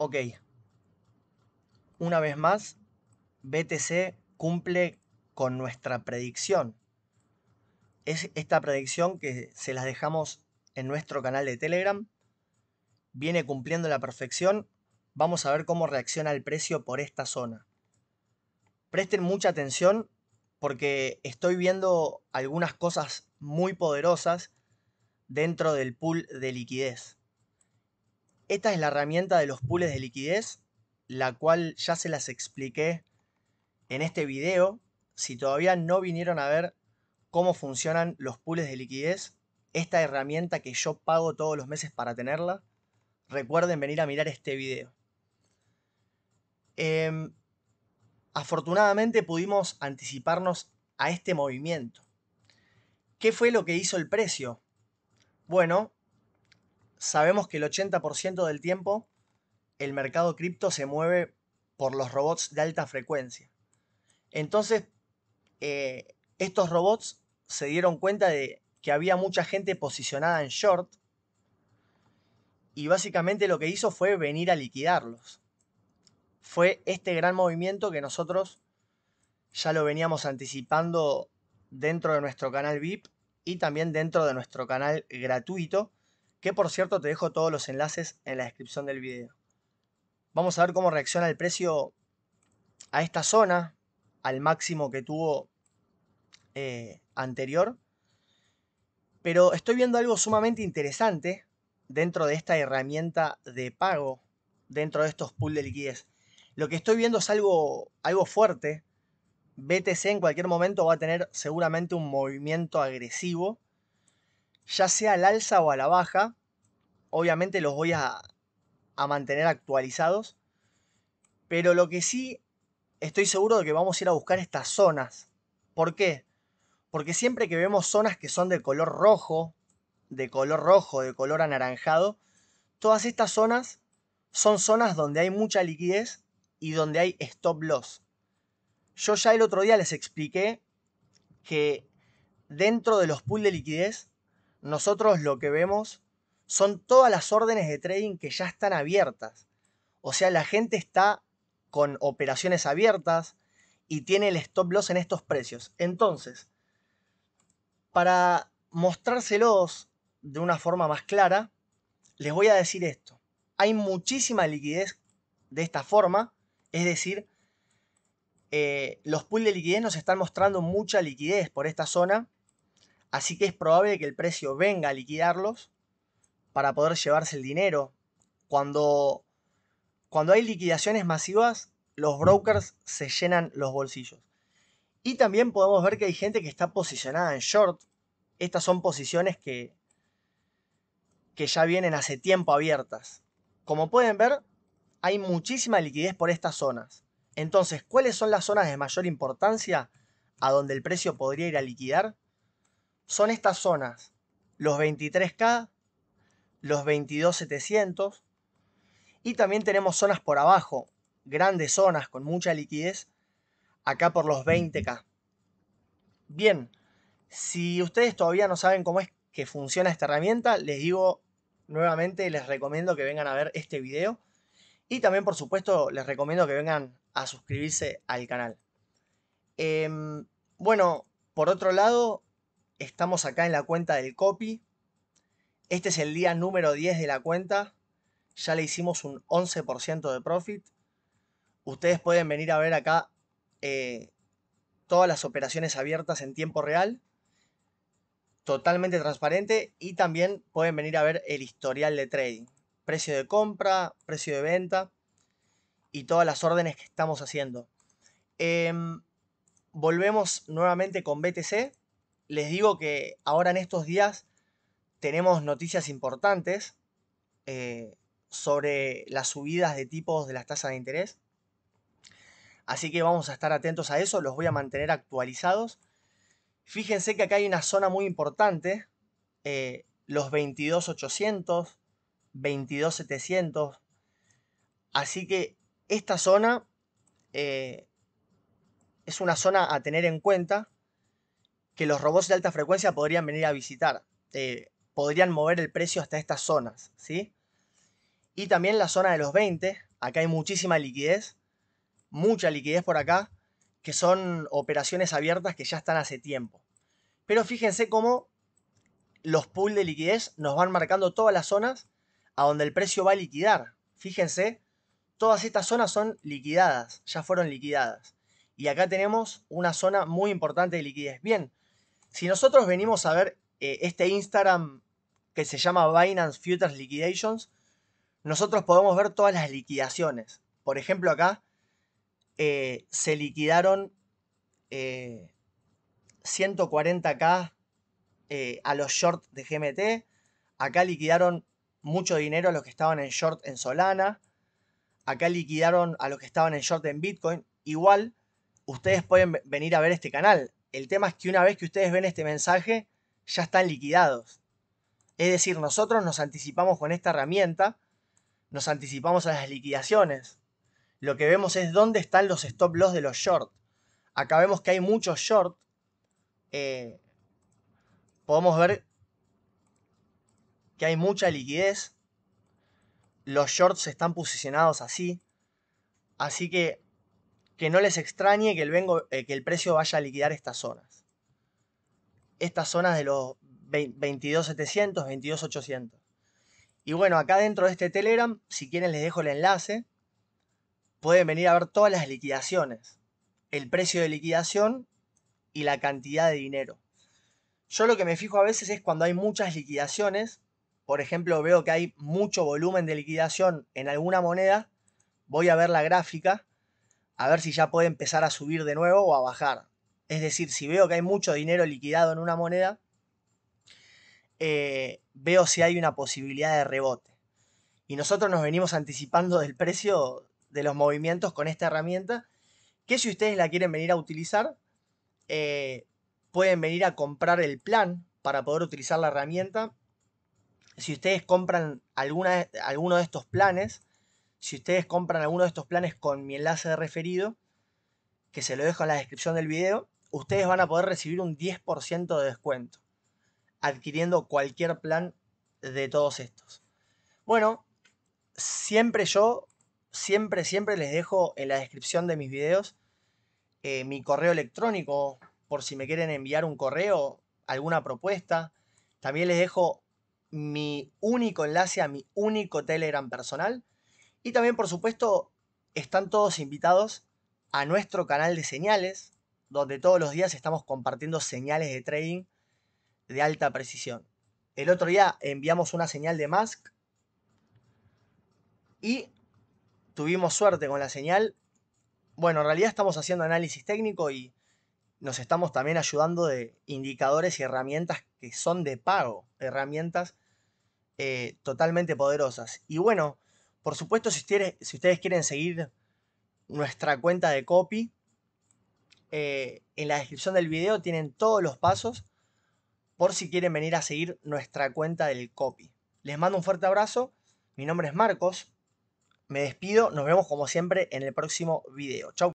ok, una vez más, BTC cumple con nuestra predicción. Es esta predicción que se las dejamos en nuestro canal de Telegram. Viene cumpliendo la perfección. Vamos a ver cómo reacciona el precio por esta zona. Presten mucha atención porque estoy viendo algunas cosas muy poderosas dentro del pool de liquidez. Esta es la herramienta de los pools de liquidez, la cual ya se las expliqué en este video. Si todavía no vinieron a ver cómo funcionan los pools de liquidez, esta herramienta que yo pago todos los meses para tenerla, recuerden venir a mirar este video. Em, afortunadamente pudimos anticiparnos a este movimiento. ¿Qué fue lo que hizo el precio? Bueno, sabemos que el 80% del tiempo el mercado cripto se mueve por los robots de alta frecuencia. Entonces, eh, estos robots se dieron cuenta de que había mucha gente posicionada en short y básicamente lo que hizo fue venir a liquidarlos. Fue este gran movimiento que nosotros ya lo veníamos anticipando dentro de nuestro canal VIP y también dentro de nuestro canal gratuito que por cierto te dejo todos los enlaces en la descripción del video. Vamos a ver cómo reacciona el precio a esta zona, al máximo que tuvo eh, anterior. Pero estoy viendo algo sumamente interesante dentro de esta herramienta de pago, dentro de estos pool de liquidez. Lo que estoy viendo es algo, algo fuerte. BTC en cualquier momento va a tener seguramente un movimiento agresivo ya sea al alza o a la baja. Obviamente los voy a, mantener actualizados. Pero lo que sí estoy seguro de que vamos a ir a buscar estas zonas. ¿Por qué? Porque siempre que vemos zonas que son de color rojo, de color rojo, de color anaranjado, todas estas zonas son zonas donde hay mucha liquidez y donde hay stop loss. Yo ya el otro día les expliqué que dentro de los pools de liquidez nosotros lo que vemos son todas las órdenes de trading que ya están abiertas. O sea, la gente está con operaciones abiertas y tiene el stop loss en estos precios. Entonces, para mostrárselos de una forma más clara, les voy a decir esto. Hay muchísima liquidez de esta forma, es decir, eh, los pools de liquidez nos están mostrando mucha liquidez por esta zona Así que es probable que el precio venga a liquidarlos para poder llevarse el dinero. Cuando, cuando hay liquidaciones masivas, los brokers se llenan los bolsillos. Y también podemos ver que hay gente que está posicionada en short. Estas son posiciones que, que ya vienen hace tiempo abiertas. Como pueden ver, hay muchísima liquidez por estas zonas. Entonces, ¿cuáles son las zonas de mayor importancia a donde el precio podría ir a liquidar? son estas zonas, los 23K, los 22,700 y también tenemos zonas por abajo, grandes zonas con mucha liquidez, acá por los 20K. Bien, si ustedes todavía no saben cómo es que funciona esta herramienta, les digo nuevamente, les recomiendo que vengan a ver este video y también por supuesto les recomiendo que vengan a suscribirse al canal. Em, bueno, por otro lado, Estamos acá en la cuenta del copy. Este es el día número 10 de la cuenta. Ya le hicimos un 11% de profit. Ustedes pueden venir a ver acá eh, todas las operaciones abiertas en tiempo real. Totalmente transparente. Y también pueden venir a ver el historial de trading. Precio de compra, precio de venta y todas las órdenes que estamos haciendo. Em, volvemos nuevamente con BTC les digo que ahora en estos días tenemos noticias importantes eh, sobre las subidas de tipos de las tasas de interés. Así que vamos a estar atentos a eso, los voy a mantener actualizados. Fíjense que acá hay una zona muy importante, eh, los 22.800, 22.700. Así que esta zona eh, es una zona a tener en cuenta que los robots de alta frecuencia podrían venir a visitar. Eh, podrían mover el precio hasta estas zonas, ¿sí? Y también la zona de los 20, acá hay muchísima liquidez, mucha liquidez por acá, que son operaciones abiertas que ya están hace tiempo. Pero fíjense cómo los pools de liquidez nos van marcando todas las zonas a donde el precio va a liquidar. Fíjense, todas estas zonas son liquidadas, ya fueron liquidadas. Y acá tenemos una zona muy importante de liquidez. Bien, si nosotros venimos a ver eh, este Instagram que se llama Binance Futures Liquidations, nosotros podemos ver todas las liquidaciones. Por ejemplo, acá eh, se liquidaron 140k eh, a los short de GMT. Acá liquidaron mucho dinero a los que estaban en short en Solana. Acá liquidaron a los que estaban en short en Bitcoin. Igual, ustedes pueden venir a ver este canal el tema es que una vez que ustedes ven este mensaje, ya están liquidados. Es decir, nosotros nos anticipamos con esta herramienta, nos anticipamos a las liquidaciones. Lo que vemos es dónde están los stop loss de los short. Acá vemos que hay muchos short. Eh, podemos ver que hay mucha liquidez. Los shorts están posicionados así. Así que que no les extrañe que el, vengo, eh, que el precio vaya a liquidar estas zonas. Estas zonas de los 22.700, 22.800. Y bueno, acá dentro de este Telegram, si quieren les dejo el enlace, pueden venir a ver todas las liquidaciones, el precio de liquidación y la cantidad de dinero. Yo lo que me fijo a veces es cuando hay muchas liquidaciones, por ejemplo, veo que hay mucho volumen de liquidación en alguna moneda, voy a ver la gráfica a ver si ya puede empezar a subir de nuevo o a bajar. Es decir, si veo que hay mucho dinero liquidado en una moneda, eh, veo si hay una posibilidad de rebote. Y nosotros nos venimos anticipando del precio de los movimientos con esta herramienta, que si ustedes la quieren venir a utilizar, eh, pueden venir a comprar el plan para poder utilizar la herramienta. Si ustedes compran alguno de estos planes, si ustedes compran alguno de estos planes con mi enlace de referido, que se lo dejo en la descripción del video, ustedes van a poder recibir un 10% de descuento adquiriendo cualquier plan de todos estos. Bueno, siempre yo, siempre, siempre les dejo en la descripción de mis videos eh, mi correo electrónico por si me quieren enviar un correo, alguna propuesta. También les dejo mi único enlace a mi único Telegram personal y también, por supuesto, están todos invitados a nuestro canal de señales, donde todos los días estamos compartiendo señales de trading de alta precisión. El otro día enviamos una señal de Mask y tuvimos suerte con la señal. Bueno, en realidad estamos haciendo análisis técnico y nos estamos también ayudando de indicadores y herramientas que son de pago, herramientas eh, totalmente poderosas. Y bueno, por supuesto, si ustedes, quieren seguir nuestra cuenta de copy, eh, en la descripción del video tienen todos los pasos por si quieren venir a seguir nuestra cuenta del copy. Les mando un fuerte abrazo. Mi nombre es Marcos. Me despido. Nos vemos como siempre en el próximo video. Chau.